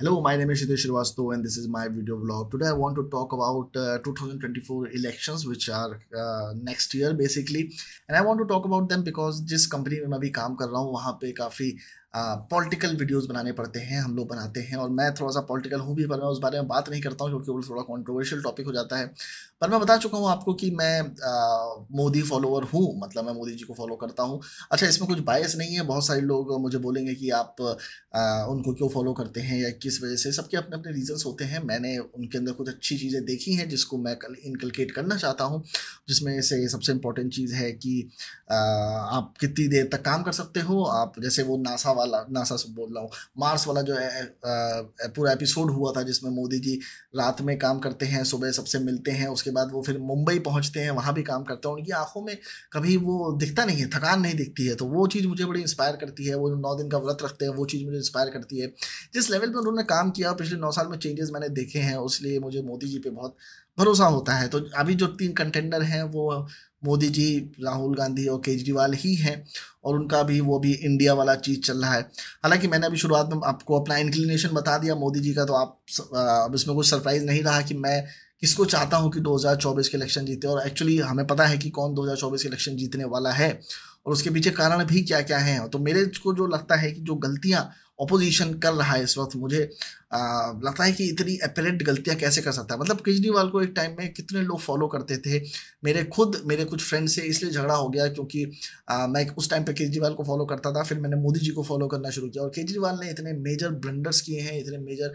Hello, my name is Shitesh Shivastu, and this is my video vlog. Today I want to talk about uh, 2024 elections which are uh, next year basically and I want to talk about them because this company में मैं अभी काम कर रहा हूँ वहाँ पे political videos बनाने पड़ते हैं हम लोग बनाते हैं और मैं थोड़ा सा पॉलिटिकल हूँ भी पर मैं उस बारे में बात नहीं करता हूँ क्योंकि वो थोड़ा कॉन्ट्रोवर्शियल टॉपिक हो जाता है पर मैं बता चुका हूँ आपको कि मैं मोदी फॉलोअर हूँ मतलब मैं मोदी जी को फॉलो करता हूँ अच्छा इसमें कुछ बायस नहीं है बहुत सारे लोग मुझे बोलेंगे कि आप आ, उनको क्यों फॉलो करते हैं या किस वजह से सबके अपने अपने रीजन्स होते हैं मैंने उनके अंदर कुछ अच्छी चीज़ें देखी हैं जिसको मैं कल इनकलकेट करना चाहता हूँ जिसमें से सबसे इम्पोर्टेंट चीज़ है कि आप कितनी देर तक काम कर सकते हो आप जैसे वो नासा वाला नासा से बोल रहा हूँ मार्स वाला जो है पूरा एपिसोड हुआ था जिसमें मोदी जी रात में काम करते हैं सुबह सबसे मिलते हैं उसके बाद वो फिर मुंबई पहुँचते हैं वहाँ भी काम करते हैं उनकी आंखों में कभी वो दिखता नहीं है थकान नहीं दिखती है तो वो चीज़ मुझे बड़ी इंस्पायर करती है वो नौ दिन का व्रत रखते हैं वो चीज़ मुझे इंस्पायर करती है जिस लेवल पर उन्होंने काम किया पिछले नौ साल में चेंजेस मैंने देखे हैं उसलिए मुझे मोदी जी पे बहुत भरोसा होता है तो अभी जो तीन कंटेंडर हैं वो मोदी जी राहुल गांधी और केजरीवाल ही हैं और उनका भी वो भी इंडिया वाला चीज़ चल रहा है हालांकि मैंने अभी शुरुआत में आपको अपना इंक्लिनेशन बता दिया मोदी जी का तो आप अब इसमें कुछ सरप्राइज़ नहीं रहा कि मैं किसको चाहता हूँ कि 2024 के इलेक्शन जीते और एक्चुअली हमें पता है कि कौन 2024 के इलेक्शन जीतने वाला है और उसके पीछे कारण भी क्या क्या हैं तो मेरे को जो लगता है कि जो गलतियाँ अपोजिशन कर रहा है इस वक्त मुझे लगता है कि इतनी अपेरेंट गलतियां कैसे कर सकता है मतलब केजरीवाल को एक टाइम में कितने लोग फॉलो करते थे मेरे खुद मेरे कुछ फ्रेंड से इसलिए झगड़ा हो गया क्योंकि आ, मैं उस टाइम पे केजरीवाल को फॉलो करता था फिर मैंने मोदी जी को फॉलो करना शुरू किया और केजरीवाल ने इतने मेजर ब्लंडर्स किए हैं इतने मेजर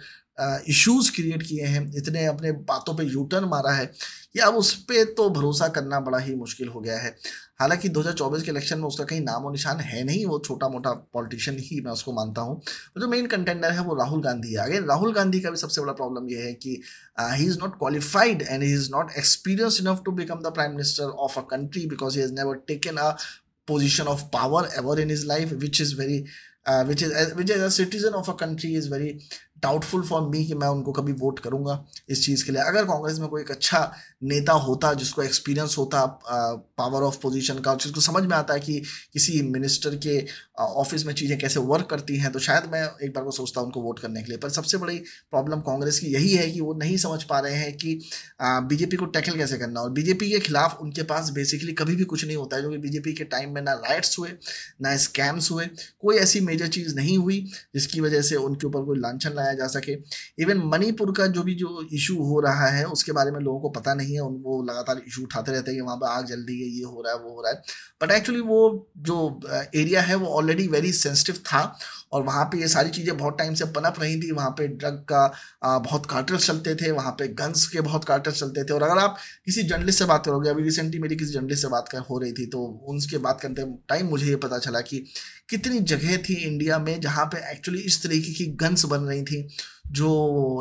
इश्यूज क्रिएट किए हैं इतने अपने बातों पर यूटर्न मारा है कि अब उस पर तो भरोसा करना बड़ा ही मुश्किल हो गया है हालांकि 2024 के इलेक्शन में उसका कहीं नाम और निशान है नहीं वो छोटा मोटा पॉलिटिशियन ही मैं उसको मानता हूँ जो मेन कंटेंडर है वो राहुल गांधी है आगे राहुल गांधी का भी सबसे बड़ा प्रॉब्लम यह है कि he is not qualified and he is not experience enough to become the prime minister of a country because he has never taken a position of power ever in his life which is very uh, which is uh, which as a citizen of a country is very doubtful for me कि मैं उनको कभी vote करूंगा इस चीज़ के लिए अगर कांग्रेस में कोई एक अच्छा नेता होता जिसको एक्सपीरियंस होता पावर ऑफ पोजीशन का जिसको समझ में आता है कि किसी मिनिस्टर के ऑफिस में चीज़ें कैसे वर्क करती हैं तो शायद मैं एक बार को सोचता उनको वोट करने के लिए पर सबसे बड़ी प्रॉब्लम कांग्रेस की यही है कि वो नहीं समझ पा रहे हैं कि बीजेपी को टैकल कैसे करना और बीजेपी के खिलाफ उनके पास बेसिकली कभी भी कुछ नहीं होता है क्योंकि बीजेपी के टाइम में ना राइट्स हुए ना स्कैम्स हुए कोई ऐसी मेजर चीज़ नहीं हुई जिसकी वजह से उनके ऊपर कोई लांछन लाया बनाया जा सके इवन मणिपुर का जो भी जो इशू हो रहा है उसके बारे में लोगों को पता नहीं है उनको वो लगातार इशू उठाते रहते हैं कि वहाँ पर आग जल रही है ये हो रहा है वो हो रहा है बट एक्चुअली वो जो एरिया है वो ऑलरेडी वेरी सेंसिटिव था और वहाँ पे ये सारी चीज़ें बहुत टाइम से पनप रही थी वहाँ पे ड्रग का बहुत कार्टर चलते थे वहाँ पे गन्स के बहुत कार्टर चलते थे और अगर आप किसी जर्नलिस्ट से बात करोगे अभी रिसेंटली मेरी किसी जर्नलिस्ट से बात कर हो रही थी तो उनके बात करते टाइम मुझे ये पता चला कि कितनी जगह थी इंडिया में जहाँ पर एक्चुअली इस तरीके की गन्स बन रही थी जो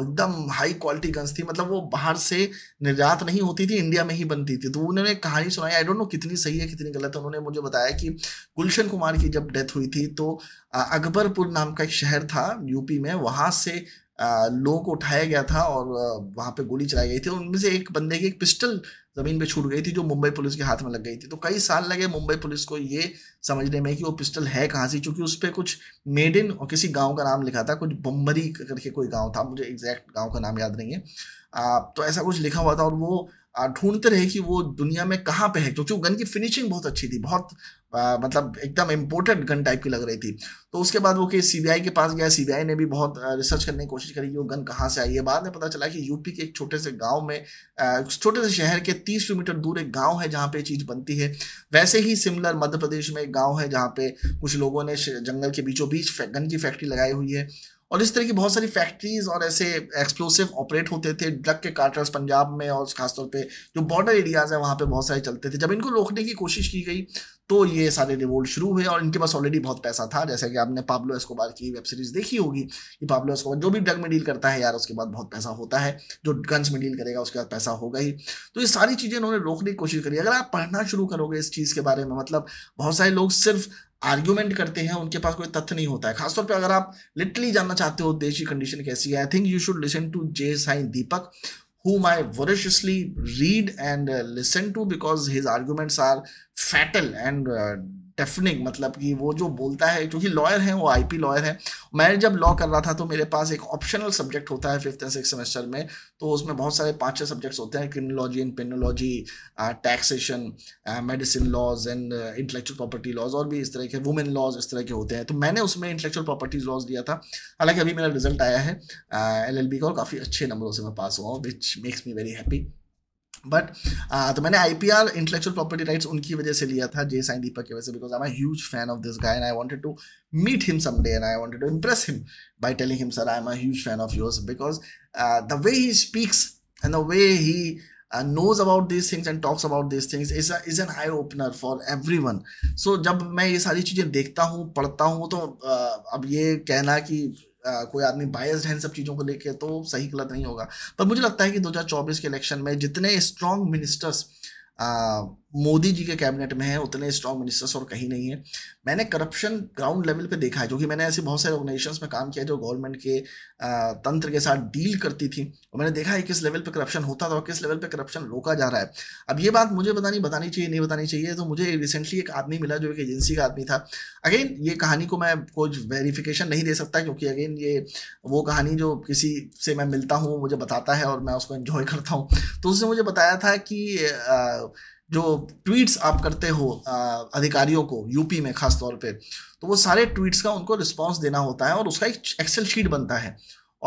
एकदम हाई क्वालिटी गन्स थी मतलब वो बाहर से निर्यात नहीं होती थी इंडिया में ही बनती थी तो उन्होंने कहानी सुनाई आई डोंट नो कितनी सही है कितनी गलत है उन्होंने मुझे बताया कि गुलशन कुमार की जब डेथ हुई थी तो अकबरपुर नाम का एक शहर था यूपी में वहाँ से लोगों को उठाया गया था और वहाँ पे गोली चलाई गई थी उनमें से एक बंदे की एक पिस्टल ज़मीन पे छूट गई थी जो मुंबई पुलिस के हाथ में लग गई थी तो कई साल लगे मुंबई पुलिस को ये समझने में कि वो पिस्टल है कहाँ से क्योंकि उस पर कुछ मेड इन और किसी गांव का नाम लिखा था कुछ बम्बरी करके कोई गांव था मुझे एग्जैक्ट गांव का नाम याद नहीं है आ, तो ऐसा कुछ लिखा हुआ था और वो ढूंढते रहे कि वो दुनिया में कहाँ पे है क्योंकि वो गन की फिनिशिंग बहुत अच्छी थी बहुत आ, मतलब एकदम इम्पोर्टेंट गन टाइप की लग रही थी तो उसके बाद वो कि सीबीआई के पास गया सीबीआई ने भी बहुत रिसर्च करने की कोशिश करी कि वो गन कहाँ से आई है बाद में पता चला कि यूपी के एक छोटे से गाँव में छोटे से शहर के तीस किलोमीटर दूर एक गाँव है जहाँ पे चीज़ बनती है वैसे ही सिमिलर मध्य प्रदेश में एक गाँव है जहाँ पे कुछ लोगों ने जंगल के बीचों बीच गन की फैक्ट्री लगाई हुई है और इस तरह की बहुत सारी फैक्ट्रीज और ऐसे एक्सप्लोसिव ऑपरेट होते थे ड्रग के कार्टर्स पंजाब में और खासतौर पे जो बॉर्डर एरियाज हैं वहाँ पे बहुत सारे चलते थे जब इनको रोकने की कोशिश की गई तो ये सारे रिवोल्ट शुरू हुए और इनके पास ऑलरेडी बहुत पैसा था जैसे कि आपने पाब्लो एस्कोबार की वेब सीरीज देखी होगी कि पाब्लो एस्कोबार जो भी ड्रग में डील करता है यार उसके बाद बहुत पैसा होता है जो गन्स में डील करेगा उसके बाद पैसा होगा ही तो ये सारी चीज़ें इन्होंने रोकने की कोशिश करी अगर आप पढ़ना शुरू करोगे इस चीज़ के बारे में मतलब बहुत सारे लोग सिर्फ आर्ग्यूमेंट करते हैं उनके पास कोई तथ्य नहीं होता है खासतौर पे अगर आप लिटरली जानना चाहते हो देश की कंडीशन कैसी है I think you should listen to J Sai Deepak who my voraciously read and listen to because his arguments are fatal and deafening मतलब कि वो जो बोलता है क्योंकि लॉयर है वो आईपी लॉयर है मैं जब लॉ कर रहा था तो मेरे पास एक ऑप्शनल सब्जेक्ट होता है फिफ्थ एंड सिक्स सेमेस्टर में तो उसमें बहुत सारे पांच छह सब्जेक्ट्स होते हैं criminology and penology taxation medicine laws and intellectual property laws और भी इस तरह के वुमेन लॉज इस तरह के होते हैं तो मैंने उसमें इंटेलेक्चुअल प्रॉपर्टीज लॉज दिया था हालांकि अभी मेरा रिजल्ट आया है एल uh, का और काफ़ी अच्छे नंबरों से मैं पास हुआ हूँ which makes me very happy but uh, तो मैंने I P R intellectual property rights उनकी वजह से लिया था जे साई दीपक की वजह से because I am huge fan of this guy and I wanted to meet him someday and I wanted to impress him by telling him sir I am a fan of yours because the way he speaks and the way he knows about this things and talks about this things is is an is opener for everyone so जब मैं ये सारी चीज़ें देखता हूँ पढ़ता हूँ तो uh, अब ये कहना कि कोई आदमी बायस्ड है इन सब चीज़ों को लेके तो सही गलत नहीं होगा पर मुझे लगता है कि 2024 के इलेक्शन में जितने स्ट्रॉन्ग मिनिस्टर्स मोदी जी के कैबिनेट में है उतने स्ट्रॉन्ग मिनिस्टर्स और कहीं नहीं है मैंने करप्शन ग्राउंड लेवल पे देखा है जो कि मैंने ऐसे बहुत सारे ऑर्गेनाइजेशंस में काम किया जो गवर्नमेंट के तंत्र के साथ डील करती थी और मैंने देखा है किस लेवल पे करप्शन होता था और किस लेवल पे करप्शन रोका जा रहा है अब ये बात मुझे बतानी नहीं बतानी चाहिए नहीं बतानी चाहिए तो मुझे रिसेंटली एक आदमी मिला जो एक एजेंसी का आदमी था अगेन ये कहानी को मैं कुछ वेरीफिकेशन नहीं दे सकता क्योंकि अगेन ये वो कहानी जो किसी से मैं मिलता हूँ मुझे बताता है और मैं उसको इन्जॉय करता हूँ तो उसने मुझे बताया था कि जो ट्वीट्स आप करते हो अधिकारियों को यूपी में खास तौर पे तो वो सारे ट्वीट्स का उनको रिस्पांस देना होता है और उसका एक एक्सेल शीट बनता है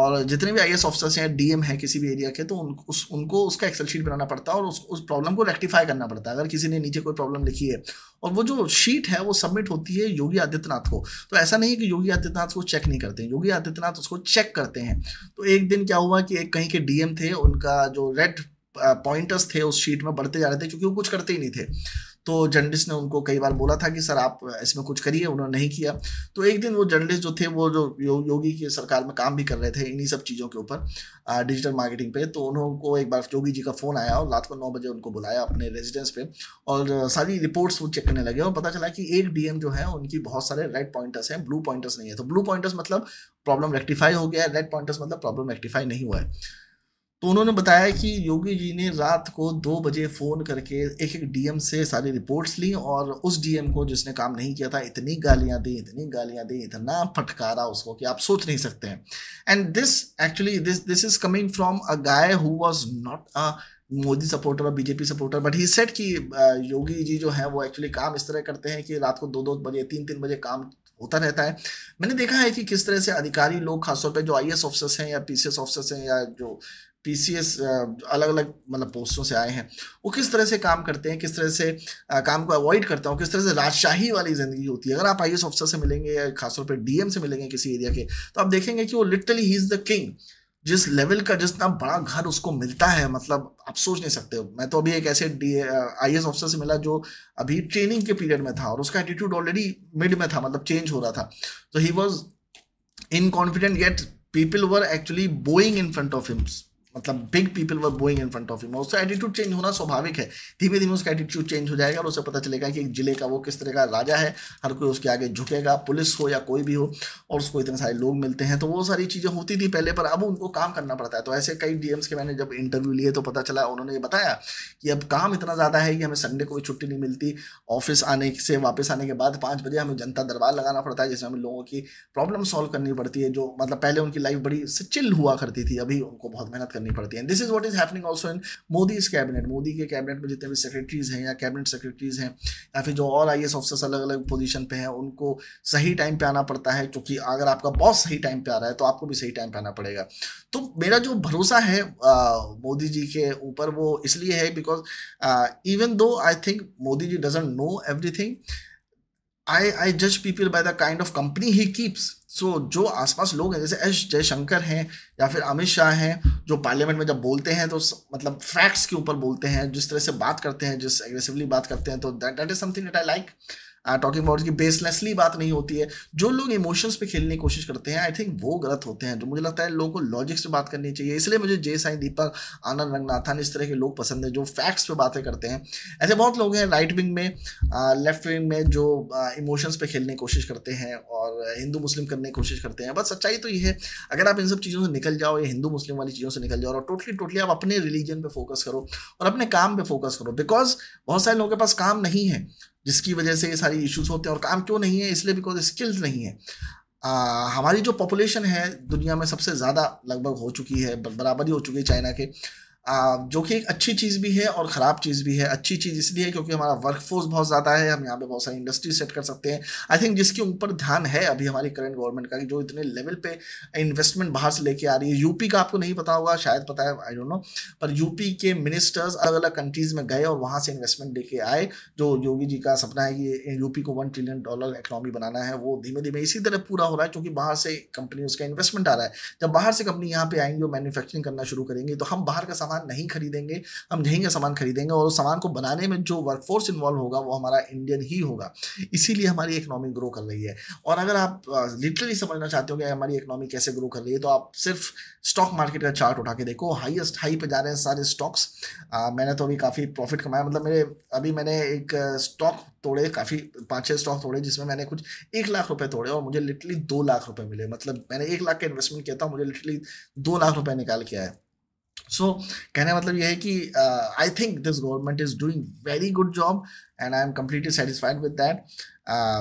और जितने भी आई एस ऑफिसर्स हैं डीएम हैं किसी भी एरिया के तो उन, उस, उनको उसका एक्सेल शीट बनाना पड़ता है और उस उस प्रॉब्लम को रेक्टिफाई करना पड़ता है अगर किसी ने नीचे कोई प्रॉब्लम लिखी है और वो जो शीट है वो सबमिट होती है योगी आदित्यनाथ को तो ऐसा नहीं है कि योगी आदित्यनाथ उसको चेक नहीं करते योगी आदित्यनाथ उसको चेक करते हैं तो एक दिन क्या हुआ कि एक कहीं के डीएम थे उनका जो रेड पॉइंटर्स थे उस शीट में बढ़ते जा रहे थे क्योंकि वो कुछ करते ही नहीं थे तो जर्नलिस्ट ने उनको कई बार बोला था कि सर आप इसमें कुछ करिए उन्होंने नहीं किया तो एक दिन वो जर्नलिस्ट जो थे वो जो यो, योगी की सरकार में काम भी कर रहे थे इन्हीं सब चीज़ों के ऊपर डिजिटल मार्केटिंग पे तो उनको एक बार योगी जी का फ़ोन आया और रात को नौ बजे उनको बुलाया अपने रेजिडेंस पे और सारी रिपोर्ट्स वो चेक करने लगे और पता चला कि एक डीएम जो है उनकी बहुत सारे रेड पॉइंटर्स हैं ब्लू पॉइंटर्स नहीं है तो ब्लू पॉइंटर्स मतलब प्रॉब्लम रेक्टिफाई हो गया है रेड पॉइंटर्स मतलब प्रॉब्लम रेक्टिफाई नहीं हुआ है तो उन्होंने बताया कि योगी जी ने रात को दो बजे फ़ोन करके एक एक डीएम से सारी रिपोर्ट्स ली और उस डीएम को जिसने काम नहीं किया था इतनी गालियां दी इतनी गालियां दी इतना फटकारा उसको कि आप सोच नहीं सकते हैं and this actually this this is coming from a guy who was not a Modi supporter और BJP supporter but he set कि योगी जी जो है वो एक्चुअली काम इस तरह करते हैं कि रात को दो दो बजे तीन तीन बजे काम होता रहता है मैंने देखा है कि किस तरह से अधिकारी लोग खासतौर पे जो आई ऑफिसर्स हैं या पी ऑफिसर्स हैं या जो पीसीएस अलग अलग मतलब पोस्टों से आए हैं वो किस तरह से काम करते हैं किस तरह से काम को अवॉइड करता हूँ किस तरह से राजशाही वाली ज़िंदगी होती है अगर आप आई ऑफिसर से मिलेंगे या खासतौर पर डीएम से मिलेंगे किसी एरिया के तो आप देखेंगे कि वो literally he is the king जिस लेवल का जितना बड़ा घर उसको मिलता है मतलब आप सोच नहीं सकते मैं तो अभी एक ऐसे डी आई एस ऑफिसर से मिला जो अभी ट्रेनिंग के पीरियड में था और उसका एटीट्यूड ऑलरेडी मिड में था मतलब चेंज हो रहा था तो he was in confident yet people were actually bowing in front of hims मतलब big people were bowing in front of him उसका एटीट्यूड चेंज होना स्वाभाविक है धीमे धीमे उसका एटीट्यूड चेंज हो जाएगा और उसे पता चलेगा कि एक जिले का वो किस तरह का राजा है हर कोई उसके आगे झुकेगा पुलिस हो या कोई भी हो और उसको इतने सारे लोग मिलते हैं तो वो सारी चीज़ें होती थी पहले पर अब उनको काम करना पड़ता है तो ऐसे कई डी के मैंने जब इंटरव्यू लिए तो पता चला उन्होंने ये बताया कि अब काम इतना ज़्यादा है कि हमें संडे को भी छुट्टी नहीं मिलती ऑफिस आने से वापस आने के बाद पाँच बजे हमें जनता दरबार लगाना पड़ता है जिसमें हमें लोगों की प्रॉब्लम सॉल्व करनी पड़ती है जो मतलब पहले उनकी लाइफ बड़ी चिल हुआ करती थी अभी उनको बहुत मेहनत करनी करनी पड़ती है this is what is happening also in Modi's cabinet Modi के कैबिनेट में जितने भी सेक्रेटरीज हैं या कैबिनेट सेक्रेटरीज हैं या फिर जो और आई ऑफिसर्स अलग अलग पोजिशन पे हैं उनको सही टाइम पे आना पड़ता है क्योंकि अगर आपका बॉस सही टाइम पे आ रहा है तो आपको भी सही टाइम पे आना पड़ेगा तो मेरा जो भरोसा है मोदी जी के ऊपर वो इसलिए है because even though I think Modi ji doesn't know everything I I जज people by the kind of company he keeps so जो आसपास लोग हैं जैसे एस जयशंकर हैं या फिर अमित शाह हैं जो पार्लियामेंट में जब बोलते हैं तो मतलब फैक्ट्स के ऊपर बोलते हैं जिस तरह से बात करते हैं जिस एग्रेसिवली बात करते हैं तो that that is something that I like talking about की बेसलेसली बात नहीं होती है जो लोग इमोशंस पे खेलने की कोशिश करते हैं आई थिंक वो गलत होते हैं जो मुझे लगता है लोगों को लॉजिक से बात करनी चाहिए इसलिए मुझे जय साई दीपक आनंद रंगनाथन इस तरह के लोग पसंद है जो फैक्ट्स पे बातें करते हैं ऐसे बहुत लोग हैं राइट विंग में लेफ्ट uh, विंग में जो इमोशंस uh, पे खेलने की कोशिश करते हैं और हिंदू मुस्लिम करने की कोशिश करते हैं बस सच्चाई तो ये है अगर आप इन सब चीज़ों से निकल जाओ या हिंदू मुस्लिम वाली चीज़ों से निकल जाओ और टोटली टोटली आप अपने रिलीजन पर फोकस करो और अपने काम पर फोकस करो बिकॉज बहुत सारे लोगों के पास काम नहीं है जिसकी वजह से ये सारी इश्यूज होते हैं और काम क्यों नहीं है इसलिए बिकॉज स्किल्स नहीं है आ, हमारी जो पॉपुलेशन है दुनिया में सबसे ज़्यादा लगभग हो चुकी है बराबरी हो चुकी है चाइना के जो कि एक अच्छी चीज़ भी है और ख़राब चीज़ भी है अच्छी चीज़ इसलिए क्योंकि हमारा वर्कफोर्स बहुत ज़्यादा है हम यहाँ पे बहुत सारी इंडस्ट्री सेट कर सकते हैं आई थिंक जिसके ऊपर ध्यान है अभी हमारी करंट गवर्नमेंट का कि जो इतने लेवल पे इन्वेस्टमेंट बाहर से लेके आ रही है यूपी का आपको नहीं पता होगा शायद पता है आई डोंट नो पर यूपी के मिनिस्टर्स अलग अलग कंट्रीज़ में गए और वहाँ से इन्वेस्टमेंट लेके आए जो योगी जी का सपना है कि यूपी को वन ट्रिलियन डॉलर इकनॉमी बनाना है वो धीमे धीमे इसी तरह पूरा हो रहा है क्योंकि बाहर से कंपनी उसका इन्वेस्टमेंट आ रहा है जब बाहर से कंपनी यहाँ पे आएंगी और मैन्युफैक्चरिंग करना शुरू करेंगी तो हम बाहर का सामान सामान नहीं खरीदेंगे हम यहीं का सामान खरीदेंगे और उस सामान को बनाने में जो वर्कफोर्स इन्वॉल्व होगा वो हमारा इंडियन ही होगा इसीलिए हमारी इकनॉमी ग्रो कर रही है और अगर आप लिटरली समझना चाहते हो कि हमारी इकनॉमी कैसे ग्रो कर रही है तो आप सिर्फ स्टॉक मार्केट का चार्ट उठा के देखो हाईएस्ट हाई पे जा रहे हैं सारे स्टॉक्स मैंने तो अभी काफ़ी प्रॉफिट कमाया मतलब मेरे अभी मैंने एक स्टॉक तोड़े काफ़ी पाँच छः स्टॉक तोड़े जिसमें मैंने कुछ एक लाख रुपए तोड़े और मुझे लिटरली दो लाख रुपए मिले मतलब मैंने एक लाख का इन्वेस्टमेंट किया था मुझे लिटरली दो लाख रुपए निकाल के आया सो so, कहने का मतलब ये है कि I think this government is doing very good job and I am completely satisfied with that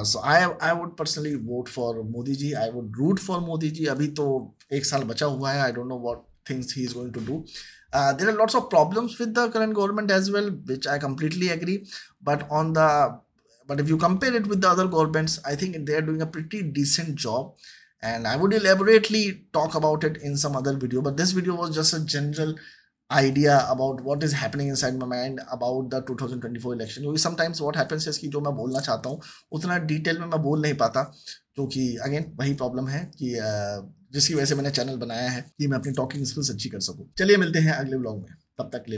so I I would personally vote for Modi ji I would root for Modi ji अभी तो एक साल बचा हुआ है I don't know what things he is going to do there are lots of problems with the current government as well which I completely agree but on the but if you compare it with the other governments I think they are doing a pretty decent job and I would elaborately talk about it in some other video but this video was just a general idea about what is happening inside my mind about the two thousand twenty four election क्योंकि sometimes what happens is कि जो मैं बोलना चाहता हूँ उतना detail में मैं बोल नहीं पाता क्योंकि अगेन वही प्रॉब्लम है कि जिसकी वजह से मैंने चैनल बनाया है कि मैं अपनी टॉकिंग स्किल्स अच्छी कर सकूँ चलिए मिलते हैं अगले ब्लॉग में तब तक